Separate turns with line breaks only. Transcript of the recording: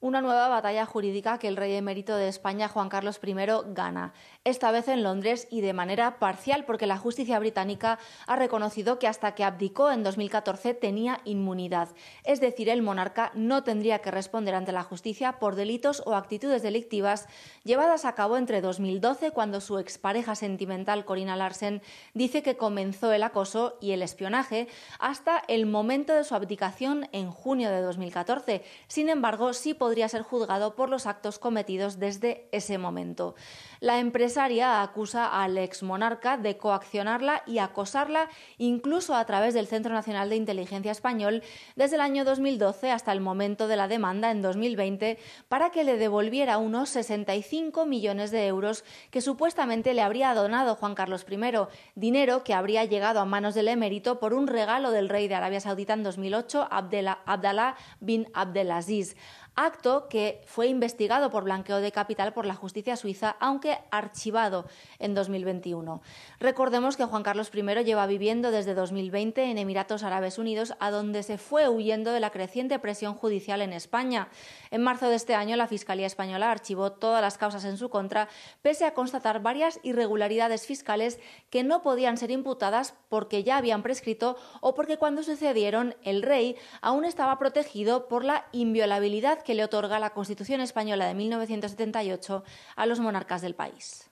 una nueva batalla jurídica que el rey emérito de España, Juan Carlos I, gana, esta vez en Londres y de manera parcial, porque la justicia británica ha reconocido que hasta que abdicó en 2014 tenía inmunidad, es decir, el monarca no tendría que responder ante la justicia por delitos o actitudes delictivas llevadas a cabo entre 2012, cuando su expareja sentimental Corina Larsen dice que comenzó el acoso y el espionaje, hasta el momento de su abdicación en junio de 2014. Sin embargo, sí podría ser juzgado por los actos cometidos desde ese momento. La empresaria acusa al exmonarca de coaccionarla y acosarla incluso a través del Centro Nacional de Inteligencia Español desde el año 2012 hasta el momento de la demanda en 2020 para que le devolviera unos 65 millones de euros que supuestamente le habría donado Juan Carlos I, dinero que habría llegado a manos del emérito por un regalo del rey de Arabia Saudita en 2008, Abdallah bin Abdelaziz acto que fue investigado por blanqueo de capital por la justicia suiza, aunque archivado en 2021. Recordemos que Juan Carlos I lleva viviendo desde 2020 en Emiratos Árabes Unidos, a donde se fue huyendo de la creciente presión judicial en España. En marzo de este año, la Fiscalía Española archivó todas las causas en su contra, pese a constatar varias irregularidades fiscales que no podían ser imputadas porque ya habían prescrito o porque cuando sucedieron el rey aún estaba protegido por la inviolabilidad que le otorga la Constitución Española de 1978 a los monarcas del país.